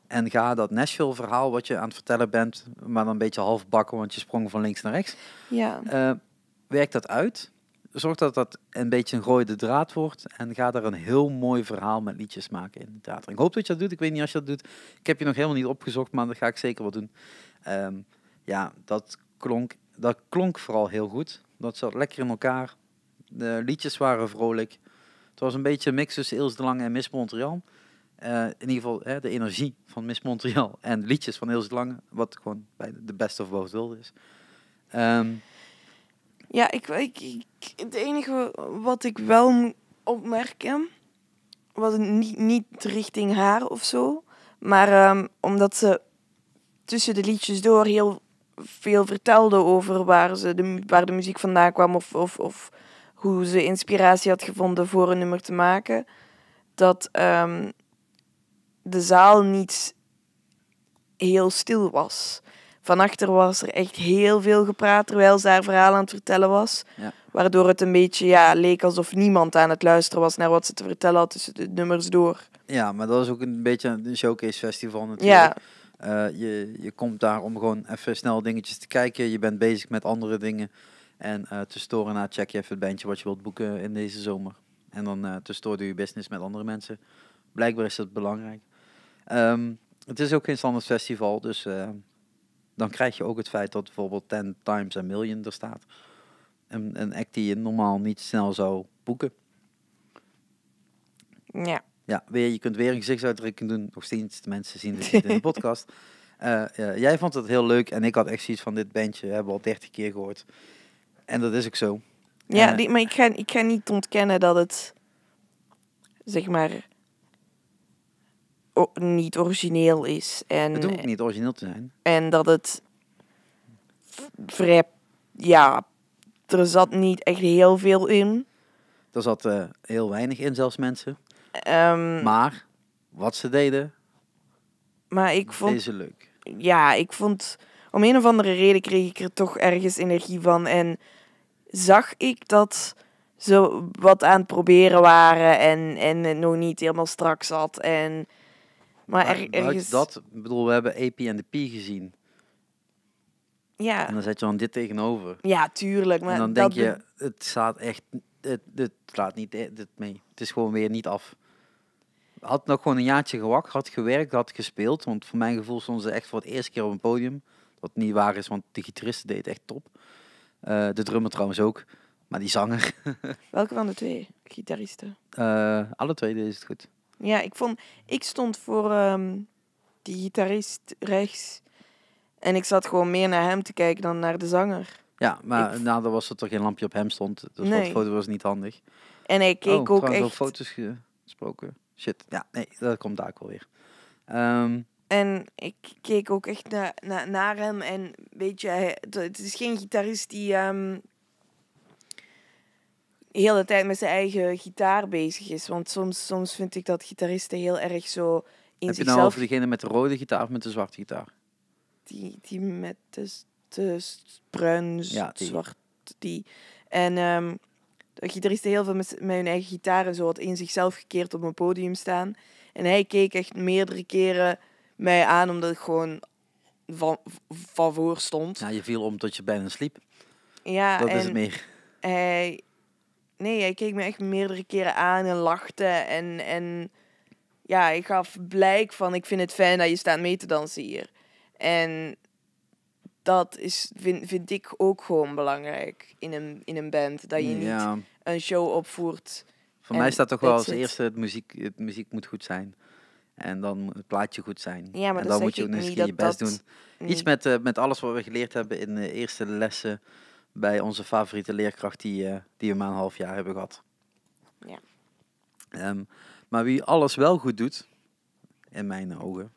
En ga dat Nashville-verhaal wat je aan het vertellen bent, maar dan een beetje half bakken, want je sprong van links naar rechts. Ja. Eh, werk dat uit zorg dat dat een beetje een gooide draad wordt. En ga er een heel mooi verhaal met liedjes maken in de theater. Ik hoop dat je dat doet. Ik weet niet als je dat doet. Ik heb je nog helemaal niet opgezocht, maar dat ga ik zeker wel doen. Ehm, ja, dat klonk, dat klonk vooral heel goed. Dat zat lekker in elkaar. De liedjes waren vrolijk. Het was een beetje een mix tussen Eels de Lange en Miss Montreal. Eh, in ieder geval hè, de energie van Miss Montreal en liedjes van Eels de Lange. Wat gewoon bij de best of both is. Ehm, ja, ik, ik, het enige wat ik wel opmerken, was niet, niet richting haar of zo, maar ehm, omdat ze tussen de liedjes door heel veel vertelde over waar, ze de, waar de muziek vandaan kwam of, of, of hoe ze inspiratie had gevonden voor een nummer te maken, dat ehm, de zaal niet heel stil was. Vanachter achter was er echt heel veel gepraat terwijl ze haar verhaal aan het vertellen was. Ja. Waardoor het een beetje ja, leek alsof niemand aan het luisteren was naar wat ze te vertellen had tussen de nummers door. Ja, maar dat is ook een beetje een showcase festival natuurlijk. Ja. Eh, je, je komt daar om gewoon even snel dingetjes te kijken. Je bent bezig met andere dingen. En eh, te storen na check je even het bandje wat je wilt boeken in deze zomer. En dan eh, te tussendoor doe je business met andere mensen. Blijkbaar is dat belangrijk. Ehm, het is ook geen standaard festival, dus dan krijg je ook het feit dat bijvoorbeeld 10 times a million er staat. Een, een act die je normaal niet snel zou boeken. Ja. Ja, weer, je kunt weer een gezichtsuitdrukking doen. Nog steeds, de mensen zien in de podcast. Eh, jij vond het heel leuk en ik had echt zoiets van dit bandje hebben al dertig keer gehoord. En dat is ook zo. Ja, eh, die, maar ik ga, ik ga niet ontkennen dat het, zeg maar, niet origineel is. En, het hoeft niet origineel te zijn. En dat het vrij... Ja, er zat niet echt heel veel in. Er zat eh, heel weinig in, zelfs mensen. Ehm, maar wat ze deden, maar ik vond, deze leuk. Ja, ik vond... Om een of andere reden kreeg ik er toch ergens energie van. En zag ik dat ze wat aan het proberen waren en, en het nog niet helemaal strak zat. En maar, dat, bedoel, we hebben AP en de P gezien. Ja. En dan zet je dan dit tegenover. Ja, tuurlijk. Maar en dan denk je, het staat echt, het, het slaat niet eh, dit mee. Het is gewoon weer niet af. Had nog gewoon een jaartje gewacht, had gewerkt, had gespeeld. Want voor mijn gevoel stonden ze echt voor het eerste keer op een podium. Wat niet waar is, want de gitaristen deed echt top. Eh, de drummer trouwens ook. Maar die zanger. Welke van de twee gitaristen? Eh, alle twee is het goed. Ja, ik, vond, ik stond voor ehm, die gitarist rechts. En ik zat gewoon meer naar hem te kijken dan naar de zanger. Ja, maar ik... nadat nou, was er toch geen lampje op hem stond. Dus nee. foto was niet handig. En hij keek oh, ook echt... veel foto's gesproken. Shit, ja, nee, dat komt daar ook wel weer. Ehm, en ik keek ook echt naar, naar, hem. En weet je, het is geen gitarist die... Ehm, heel de tijd met zijn eigen gitaar bezig is. Want soms, soms vind ik dat gitaristen heel erg zo in zichzelf... Heb je nou over degene met de rode gitaar of met de zwarte gitaar? Die, die met de, de bruin, zwart, die. En ehm, de gitaristen heel veel met, met hun eigen en zo wat in zichzelf gekeerd op een podium staan. En hij keek echt meerdere keren mij aan, omdat ik gewoon van, van voor stond. Ja, je viel om tot je bijna sliep. Ja, dat is het meer. Hij, nee, hij keek me echt meerdere keren aan en lachte. En, en ja, ik gaf blijk van ik vind het fijn dat je staat mee te dansen hier. En dat is, vind, vind ik ook gewoon belangrijk in een, in een band. Dat je niet een show opvoert. Voor mij staat toch wel als eerste het muziek, het muziek moet goed zijn. En dan moet het plaatje goed zijn. Ja, maar en dan moet je ook je best dat... doen. Iets met, eh, met alles wat we geleerd hebben in de eerste lessen bij onze favoriete leerkracht die, uh, die we maar een half jaar hebben gehad. Ja. Ehm, maar wie alles wel goed doet, in mijn ogen,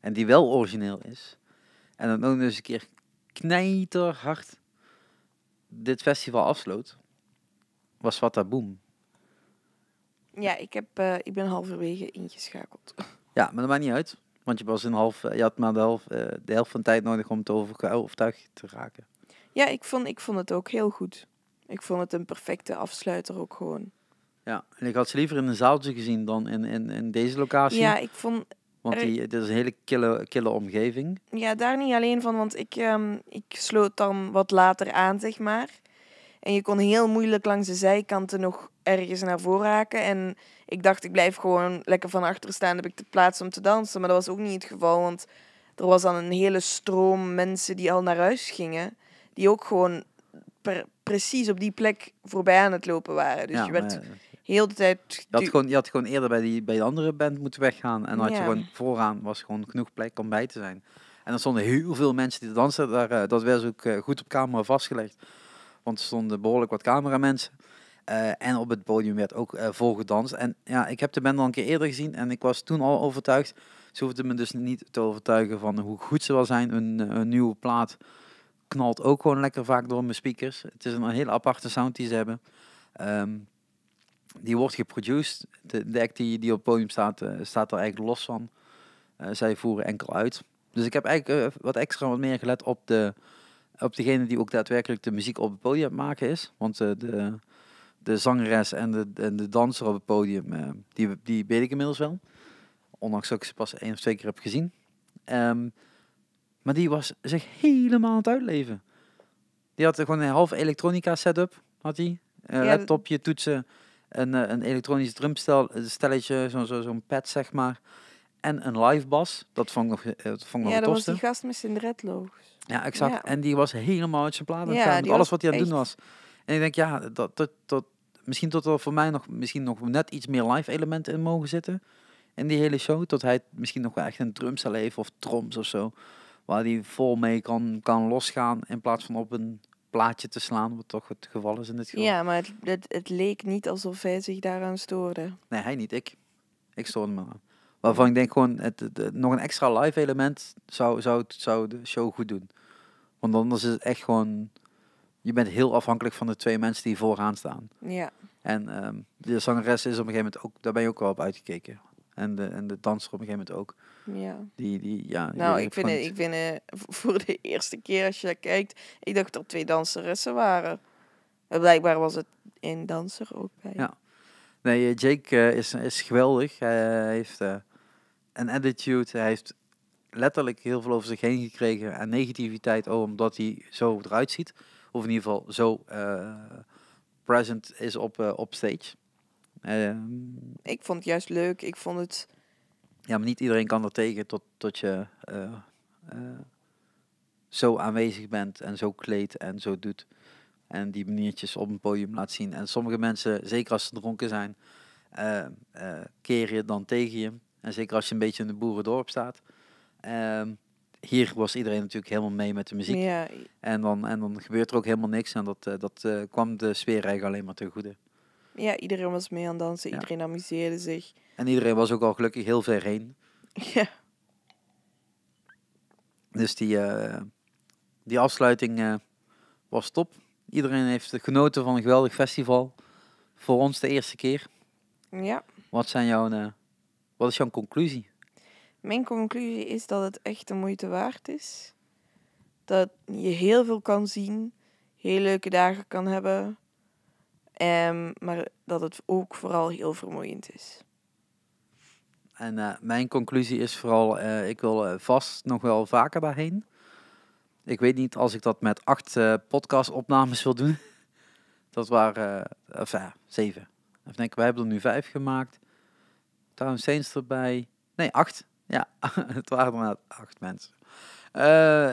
en die wel origineel is, en dan ook nog eens een keer knijterhard dit festival afsloot, was wat een Boom. Ja, ik, heb, eh, ik ben halverwege ingeschakeld. Ja, maar dat maakt niet uit. Want je, was een half, eh, je had maar de helft, de helft van de tijd nodig om het overtuigd te raken. Ja, ik vond, ik vond het ook heel goed. Ik vond het een perfecte afsluiter ook gewoon. Ja, en ik had ze liever in een zaaltje gezien dan in, in, in deze locatie. Ja, ik vond... Want die, het is een hele kille, kille omgeving. Ja, daar niet alleen van, want ik, ehm, ik sloot dan wat later aan, zeg maar. En je kon heel moeilijk langs de zijkanten nog ergens naar voren haken. En ik dacht, ik blijf gewoon lekker van achter staan. Heb ik de plaats om te dansen. Maar dat was ook niet het geval, want er was dan een hele stroom mensen die al naar huis gingen die ook gewoon precies op die plek voorbij aan het lopen waren. Dus ja, je werd heel de tijd... Je had, gewoon, je had gewoon eerder bij, die, bij de andere band moeten weggaan. En dan had je gewoon vooraan was gewoon genoeg plek om bij te zijn. En er stonden heel veel mensen die dansen. Daar, eh, dat werd dus ook eh, goed op camera vastgelegd. Want er stonden behoorlijk wat cameramensen. Uh, en op het podium werd ook uh, vol gedanst. En ja, ik heb de band al een keer eerder gezien en ik was toen al overtuigd. Ze hoefden me dus niet te overtuigen van hoe goed ze wel zijn. een nieuwe plaat knalt ook gewoon lekker vaak door mijn speakers. Het is een hele aparte sound die ze hebben. Ehm, die wordt geproduced. De, de act die, op het podium staat, eh, staat er eigenlijk los van. Eh, zij voeren enkel uit. Dus ik heb eigenlijk eh, wat extra wat meer gelet op, de, op degene die ook daadwerkelijk de muziek op het podium maken is. Want de, de zangeres en de, en de danser op het podium, die, die weet ik inmiddels wel. Ondanks dat ik ze pas één of twee keer heb gezien. Ehm, maar die was zich helemaal aan het uitleven. Die had gewoon een half elektronica setup, had hij. Een laptopje, toetsen, een, eh, een elektronisch drumstel, eh, stelletje, zo'n zo, pad zeg maar. En een live bas, dat vond ik nog, eh, dat vond Ja, dat was die gast met zijn dreadlocks. Ja, exact. En die was helemaal uit zijn plaat. Ja, alles wat hij aan het doen was. En ik denk, ja, dat, dat, misschien tot er voor mij nog, misschien nog net iets meer live elementen in mogen zitten. In die hele show. Tot hij misschien nog wel echt een drumstel heeft of troms of zo waar hij vol mee kan, kan losgaan in plaats van op een plaatje te slaan, wat toch het geval is in dit geval. Ja, maar het, het, leek niet alsof hij zich daaraan stoorde. Nee, hij niet, ik. Ik stoorde me aan. Waarvan ik denk gewoon, het, nog een extra live element zou, zou, zou de show goed doen. Want anders is het echt gewoon, je bent heel afhankelijk van de twee mensen die vooraan staan. Ja. En ehm, de zangeres is op een gegeven moment ook, daar ben je ook wel op uitgekeken. En de, en de danser op een gegeven moment ook. Ja. Die, die, ja, nou, ik vind, het, ik vind voor de eerste keer als je kijkt, ik dacht dat er twee danseressen waren. blijkbaar was het één danser ook bij. Ja. Nee, eh, Jake eh, is, is geweldig. Hij eh, heeft een attitude. Hij heeft letterlijk heel veel over zich heen gekregen en negativiteit omdat hij zo eruit ziet. Of in ieder geval zo present is op, op stage. Ehm, ik vond het juist leuk. Ik vond het ja, maar niet iedereen kan er tegen tot, tot je eh, eh, zo aanwezig bent en zo kleedt en zo doet. En die maniertjes op een podium laat zien. En sommige mensen, zeker als ze dronken zijn, uh, eh, keer je dan tegen je. En zeker als je een beetje in de boerendorp staat. Ehm, hier was iedereen natuurlijk helemaal mee met de muziek. Ja. En, dan, en dan gebeurt er ook helemaal niks. En dat, dat kwam de sfeer eigenlijk alleen maar ten goede. Ja, iedereen was mee aan dansen. Iedereen amuseerde zich. En iedereen was ook al gelukkig heel ver heen. Ja. Dus die, eh, die afsluiting eh, was top. Iedereen heeft genoten van een geweldig festival. Voor ons de eerste keer. Ja. Wat, zijn jouw, eh, wat is jouw conclusie? Mijn conclusie is dat het echt de moeite waard is. Dat je heel veel kan zien, heel leuke dagen kan hebben. Ehm, maar dat het ook vooral heel vermoeiend is. En eh, mijn conclusie is vooral, eh, ik wil eh, vast nog wel vaker daarheen. Ik weet niet als ik dat met acht podcastopnames wil doen. dat waren, of ja, zeven. Even denken, wij hebben er nu vijf gemaakt. Town Saints erbij. Nee, acht. Ja, het waren er acht mensen.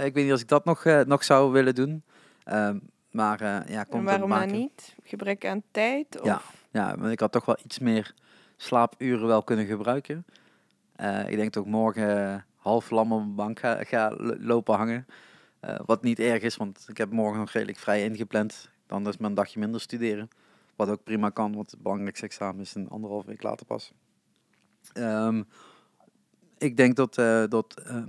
ik weet niet als ik dat nog, nog zou willen doen. Ehm, maar eh, ja, komt waarom maken. maar niet? Gebrek aan tijd? Of? Ja, ja, maar ik had toch wel iets meer slaapuren wel kunnen gebruiken. Eh, ik denk dat morgen eh, half lam op mijn bank ga, lopen hangen. wat niet erg is, want ik heb morgen nog redelijk vrij ingepland. Dan is mijn dagje minder studeren. Wat ook prima kan, want het belangrijkste examen is een anderhalf week later pas. Ehm, ik denk dat, uh, dat um, ehm,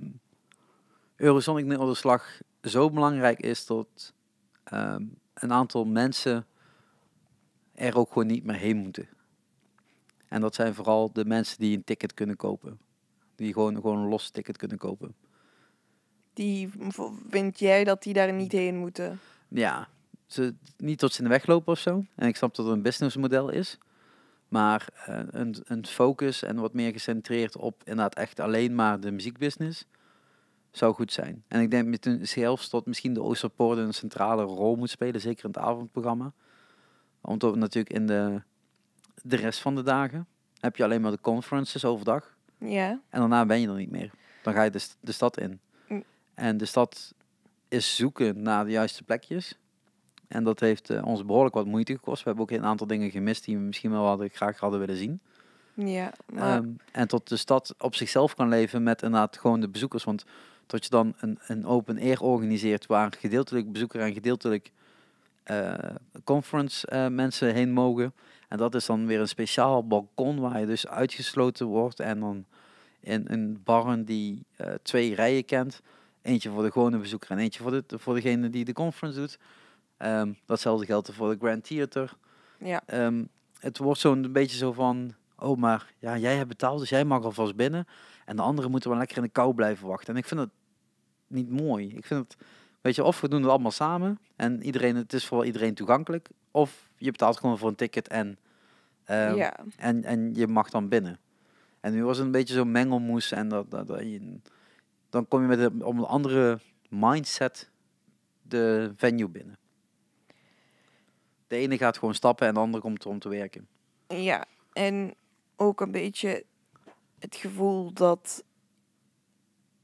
Eurozonic slag zo belangrijk is dat Ehm, een aantal mensen er ook gewoon niet meer heen moeten. En dat zijn vooral de mensen die een ticket kunnen kopen. Die gewoon, gewoon een los ticket kunnen kopen. Die vind jij dat die daar niet heen moeten? Ja, ze, niet tot ze in de weg lopen of zo. En ik snap dat het een businessmodel is. Maar eh, een, een focus en wat meer gecentreerd op inderdaad echt alleen maar de muziekbusiness zou goed zijn. En ik denk met zelfs dat misschien de Oosterpoort een centrale rol moet spelen, zeker in het avondprogramma. Omdat natuurlijk in de, de rest van de dagen heb je alleen maar de conferences overdag. Ja. En daarna ben je er niet meer. Dan ga je de, de stad in. Mm. En de stad is zoeken naar de juiste plekjes. En dat heeft eh, ons behoorlijk wat moeite gekost. We hebben ook een aantal dingen gemist die we misschien wel hadden, graag hadden willen zien. Ja, ehm, en tot de stad op zichzelf kan leven met inderdaad gewoon de bezoekers. Want dat je dan een, een open air organiseert waar gedeeltelijk bezoeker en gedeeltelijk eh, conference eh, mensen heen mogen. En dat is dan weer een speciaal balkon waar je dus uitgesloten wordt en dan in een barren die eh, twee rijen kent. Eentje voor de gewone bezoeker en eentje voor, de, voor degene die de conference doet. Um, datzelfde geldt voor de Grand Theater. Ja. Ehm, het wordt zo'n beetje zo van, oh maar ja, jij hebt betaald, dus jij mag alvast binnen. En de anderen moeten wel lekker in de kou blijven wachten. En ik vind dat niet mooi. Ik vind het, weet je, of we doen het allemaal samen en iedereen, het is voor iedereen toegankelijk. Of je betaalt gewoon voor een ticket en, ehm, ja. en, en je mag dan binnen. En nu was het een beetje zo'n mengelmoes en dat, dat, dat dan kom je met een, om een andere mindset de venue binnen. De ene gaat gewoon stappen en de andere komt om te werken. Ja, en ook een beetje het gevoel dat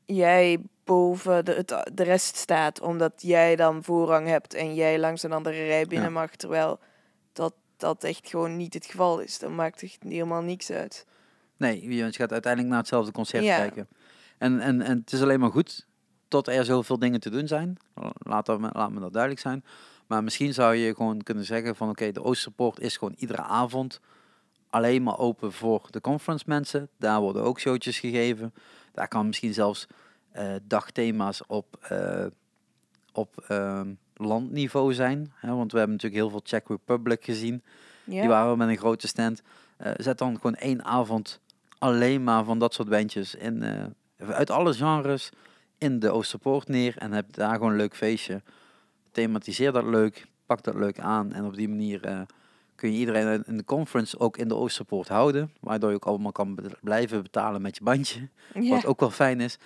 jij boven de, de rest staat, omdat jij dan voorrang hebt en jij langs een andere rij binnen mag, terwijl dat, dat echt gewoon niet het geval is. Dan maakt echt helemaal niks uit. Nee, je gaat uiteindelijk naar hetzelfde concert kijken. En, en, en het is alleen maar goed tot er zoveel dingen te doen zijn. Laat, dat, laat me dat duidelijk zijn. Maar misschien zou je gewoon kunnen zeggen van oké, de Oosterpoort is gewoon iedere avond alleen maar open voor de conference mensen. Daar worden ook showtjes gegeven. Daar kan misschien zelfs eh, dagthema's op, eh, op ehm, landniveau zijn. Hè? Want we hebben natuurlijk heel veel Czech Republic gezien. Die waren met een grote stand. Eh, zet dan gewoon één avond alleen maar van dat soort bandjes in, uit alle genres in de Oosterpoort neer en heb daar gewoon een leuk feestje. Thematiseer dat leuk, pak dat leuk aan en op die manier kun je iedereen in de conference ook in de Oosterpoort houden. Waardoor je ook allemaal kan blijven betalen met je bandje. Wat ook wel fijn is.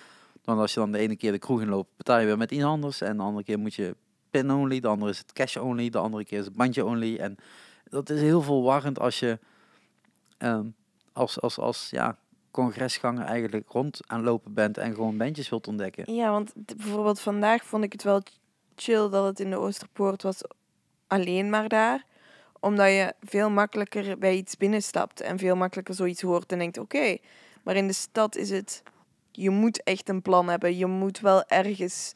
Want als je dan de ene keer de kroeg in loopt, betaal je weer met iemand. anders. En de andere keer moet je pin only, de andere is het cash only, de andere keer is het bandje only. En dat is heel volwarrend als je ehm, als, als, als ja, congresganger eigenlijk rond aan lopen bent en gewoon bandjes wilt ontdekken. Ja, want bijvoorbeeld vandaag vond ik het wel chill dat het in de Oosterpoort was alleen maar daar omdat je veel makkelijker bij iets binnenstapt en veel makkelijker zoiets hoort en denkt: oké. Maar in de stad is het, je moet echt een plan hebben. Je moet wel ergens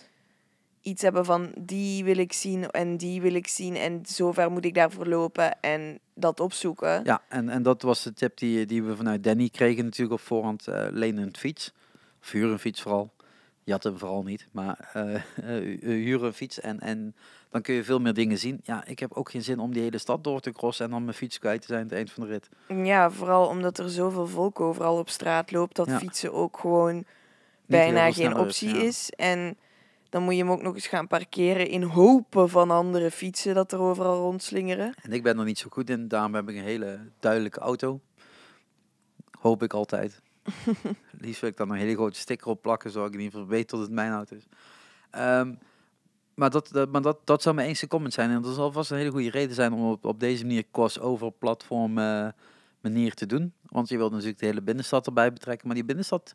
iets hebben van die wil ik zien en die wil ik zien en zover moet ik daarvoor lopen en dat opzoeken. Ja, en, en dat was de tip die, die we vanuit Danny kregen natuurlijk op voorhand, uh, eh, leen een fiets, of een fiets vooral hem vooral niet, maar uh, huren een fiets en, en dan kun je veel meer dingen zien. Ja, ik heb ook geen zin om die hele stad door te crossen en dan mijn fiets kwijt te zijn aan het eind van de rit. Ja, vooral omdat er zoveel volk overal op straat loopt, dat fietsen ook gewoon bijna geen optie is. En dan moet je hem ook nog eens gaan parkeren in hopen van andere fietsen dat er overal rondslingeren. En ik ben nog niet zo goed in, daarom heb ik een hele duidelijke auto. Hoop ik altijd. Liefst wil ik dan een hele grote sticker op plakken, zodat ik in ieder geval weet dat het mijn auto is. Ehm, maar dat, maar dat, dat zou mijn eerste comment zijn. En dat zal vast een hele goede reden zijn om op, op deze manier crossover platform eh, manier te doen. Want je wilt natuurlijk de hele binnenstad erbij betrekken. Maar die binnenstad,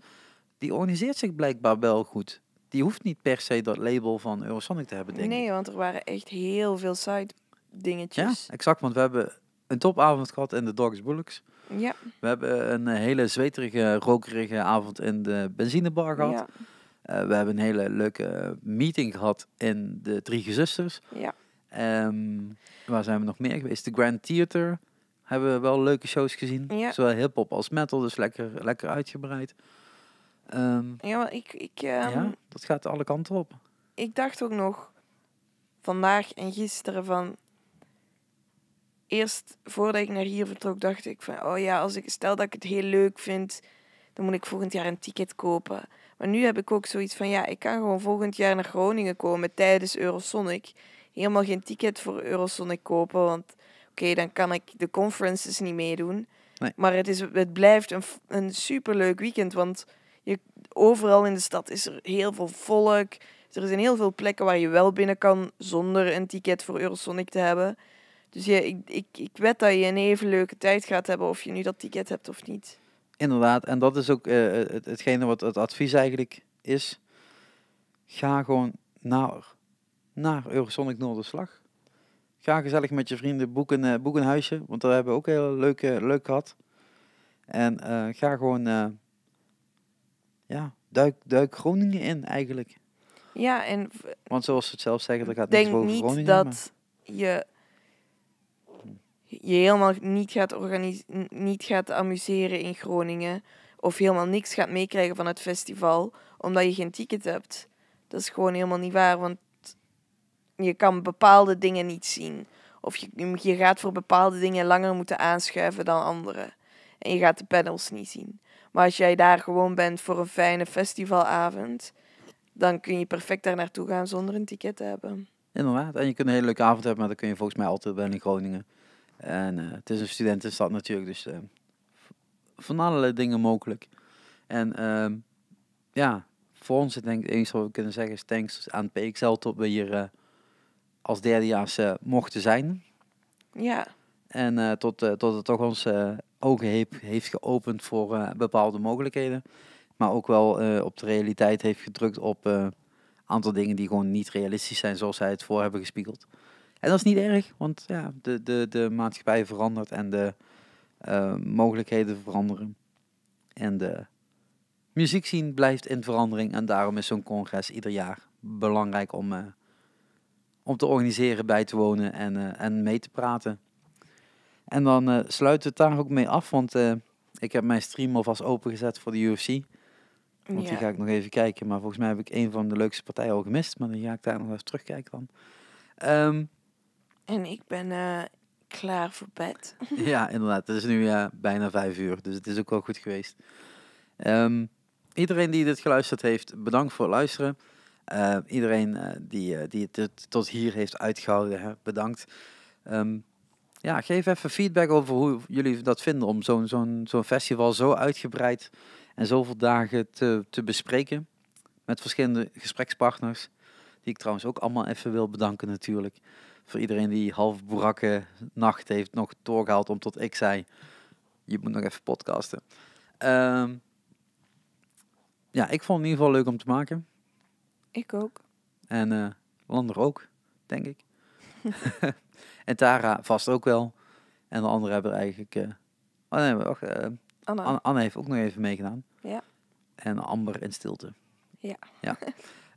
die organiseert zich blijkbaar wel goed. Die hoeft niet per se dat label van Eurosonic te hebben, denk nee, want er waren echt heel veel side dingetjes. Ja, exact. Want we hebben een topavond gehad in de Dogs Bullocks. Ja. We hebben een eh, hele zweterige, rokerige avond in de benzinebar gehad. Eh, we hebben een hele leuke meeting gehad in de Drie Gezusters. Ja. Ehm, waar zijn we nog meer geweest? De Grand Theater hebben we wel leuke shows gezien. Zowel hip-hop als metal, dus lekker, lekker uitgebreid. Ehm, ja, maar ik. ik ehm, ja, dat gaat alle kanten op. Ik dacht ook nog vandaag en gisteren van eerst voordat ik naar hier vertrok, dacht ik van, oh ja, als ik stel dat ik het heel leuk vind, dan moet ik volgend jaar een ticket kopen. Maar nu heb ik ook zoiets van, ja, ik kan gewoon volgend jaar naar Groningen komen tijdens Eurosonic. Helemaal geen ticket voor Eurosonic kopen, want oké, dan kan ik de conferences niet meedoen. Maar het, is, het blijft een, een superleuk weekend, want je, overal in de stad is er heel veel volk. Er zijn heel veel plekken waar je wel binnen kan zonder een ticket voor Eurosonic te hebben. Dus ja, ik, ik, ik weet dat je een even leuke tijd gaat hebben of je nu dat ticket hebt of niet. Inderdaad, en dat is ook uh, hetgene wat het advies eigenlijk is. Ga gewoon naar, naar Eurosonic Noorderslag. Ga gezellig met je vrienden, boeken eh, een, huisje, want daar hebben we ook heel leuk, eh, leuk gehad. En ga gewoon, ja, duik, duik Groningen in eigenlijk. Ja, en... Want zoals ze het zelf zeggen, er gaat niks over Groningen. Denk niet dat je je helemaal niet gaat, niet gaat amuseren in Groningen. Of helemaal niks gaat meekrijgen van het festival. Omdat je geen ticket hebt. Dat is gewoon helemaal niet waar. Want je kan bepaalde dingen niet zien. Of je, je gaat voor bepaalde dingen langer moeten aanschuiven dan andere. En je gaat de panels niet zien. Maar als jij daar gewoon bent voor een fijne festivalavond, dan kun je perfect daar naartoe gaan zonder een ticket te hebben. Inderdaad, en je kunt een hele leuke avond hebben, maar dan kun je volgens mij altijd wel in Groningen. En eh, het is een studentenstad natuurlijk, dus eh, van allerlei dingen mogelijk. En ehm, ja, voor ons, ik denk, het enige wat we kunnen zeggen is thanks aan PXL tot we hier eh, als derdejaars mochten zijn. Ja. En tot, tot het toch ons ogen heeft, heeft geopend voor bepaalde mogelijkheden. Maar ook wel op de realiteit heeft gedrukt op een aantal dingen die gewoon niet realistisch zijn zoals zij het voor hebben gespiegeld. En dat is niet erg, want ja, de, de, de maatschappij verandert en de eh, mogelijkheden veranderen. En de muziek zien blijft in verandering. En daarom is zo'n congres ieder jaar belangrijk om, eh, om te organiseren, bij te wonen en, eh, en mee te praten. En dan we het daar ook mee af, want ik heb mijn stream alvast opengezet voor de UFC. Want die ga ik nog even kijken. Maar volgens mij heb ik een van de leukste partijen al gemist. Maar dan ga ik daar nog eens terugkijken van. Um, ehm, en ik ben eh, klaar voor bed. ja, inderdaad. Het is nu eh, bijna vijf uur, dus het is ook wel goed geweest. Ehm, iedereen die dit geluisterd heeft, bedankt voor het luisteren. Eh, iedereen die, die het tot hier heeft uitgehouden, hè, bedankt. Ehm, ja, geef even feedback over hoe jullie dat vinden om zo'n festival zo uitgebreid en zoveel dagen te, te bespreken. Met verschillende gesprekspartners. Die ik trouwens ook allemaal even wil bedanken natuurlijk voor iedereen die half boerakken nacht heeft nog doorgehaald om tot ik zei, je moet nog even podcasten. Ehm, ja, ik vond het in ieder geval leuk om te maken. Ik ook. En uh, Lander ook, denk ik. en Tara vast ook wel. En de anderen hebben eigenlijk... Uh, oh nee, wacht, Anne, eh, Anne heeft ook nog even meegedaan. Ja. En Amber in stilte. Ja. ja.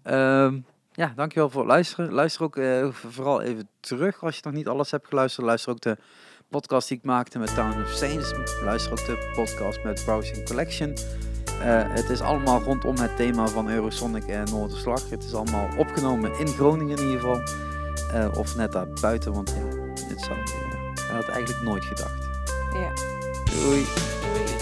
Ehm, ja, dankjewel voor het luisteren. Luister ook eh, vooral even terug als je nog niet alles hebt geluisterd. Luister ook de podcast die ik maakte met Town of Saints. Luister ook de podcast met Browsing Collection. Eh, het is allemaal rondom het thema van Eurosonic en Noorderslag. Het is allemaal opgenomen in Groningen in ieder geval. Eh, of net daar buiten, want ja, dit zou, ik had eigenlijk nooit gedacht. Ja. Doei.